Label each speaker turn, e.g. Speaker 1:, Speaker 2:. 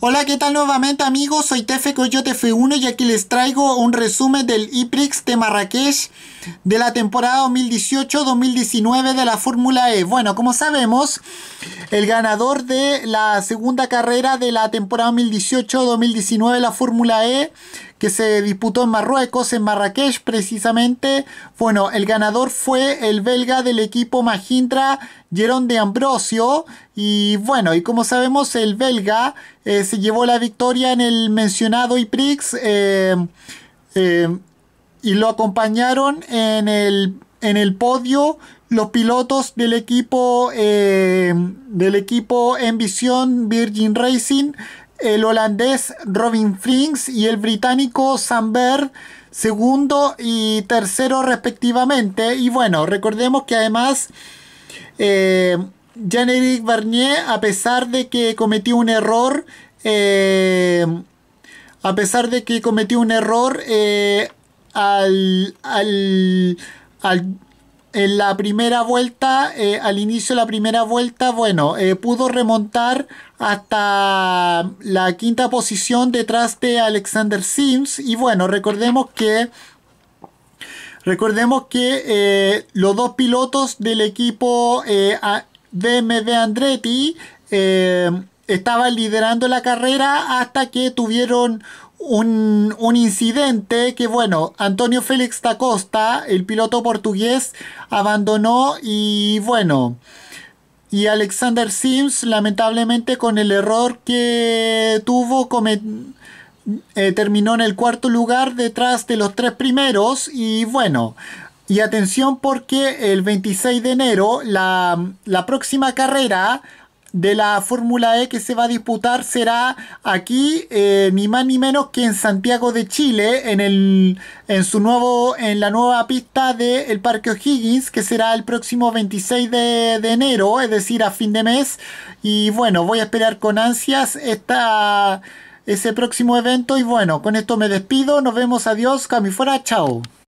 Speaker 1: Hola, ¿qué tal nuevamente amigos? Soy Tefe Coyote F1 y aquí les traigo un resumen del IPRIX de Marrakech de la temporada 2018-2019 de la Fórmula E. Bueno, como sabemos, el ganador de la segunda carrera de la temporada 2018-2019 de la Fórmula E que se disputó en Marruecos, en Marrakech precisamente. Bueno, el ganador fue el belga del equipo Mahindra, Jerón de Ambrosio. Y bueno, y como sabemos, el belga eh, se llevó la victoria en el mencionado IPRIX. Eh, eh, y lo acompañaron en el en el podio los pilotos del equipo eh, del equipo visión Virgin Racing, el holandés Robin Frings y el británico Sambert... segundo y tercero respectivamente. Y bueno, recordemos que además eh, Jean-Éric Barnier, a pesar de que cometió un error, eh, a pesar de que cometió un error eh, al en la primera vuelta, eh, al inicio de la primera vuelta, bueno, eh, pudo remontar hasta la quinta posición detrás de Alexander Sims. Y bueno, recordemos que Recordemos que eh, los dos pilotos del equipo eh, BMW Andretti estaba liderando la carrera hasta que tuvieron un, incidente que, bueno, Antonio Félix da Costa, el piloto portugués, abandonó y, bueno, y Alexander Sims, lamentablemente, con el error que tuvo, eh, terminó en el cuarto lugar detrás de los tres primeros y, bueno, y atención porque el 26 de enero, la, la próxima carrera de la Fórmula E que se va a disputar será aquí, eh, ni más ni menos que en Santiago de Chile, en, en, su nuevo, en la nueva pista del Parque O'Higgins, que será el próximo 26 de, enero, es decir, a fin de mes. Y bueno, voy a esperar con ansias esta, ese próximo evento. Y bueno, con esto me despido, nos vemos, adiós, Cami fuera, chao.